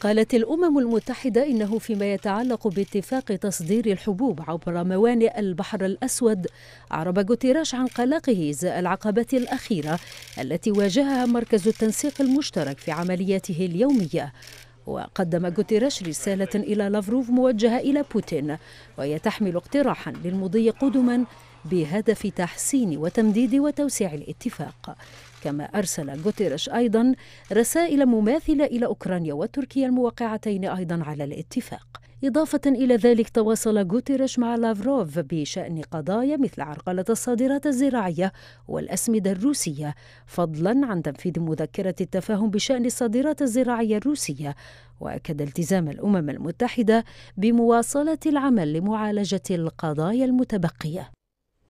قالت الأمم المتحدة إنه فيما يتعلق باتفاق تصدير الحبوب عبر موانئ البحر الأسود أعرب غوتيراش عن قلقه إزاء العقبة الأخيرة التي واجهها مركز التنسيق المشترك في عملياته اليومية وقدم جوتيراش رسالة إلى لافروف موجهة إلى بوتين وهي تحمل اقتراحا للمضي قدما بهدف تحسين وتمديد وتوسيع الاتفاق كما أرسل غوتيريش أيضا رسائل مماثلة إلى أوكرانيا وتركيا الموقعتين أيضا على الاتفاق إضافة إلى ذلك تواصل غوتيريش مع لافروف بشأن قضايا مثل عرقلة الصادرات الزراعية والأسمدة الروسية فضلا عن تنفيذ مذكرة التفاهم بشأن الصادرات الزراعية الروسية وأكد التزام الأمم المتحدة بمواصلة العمل لمعالجة القضايا المتبقية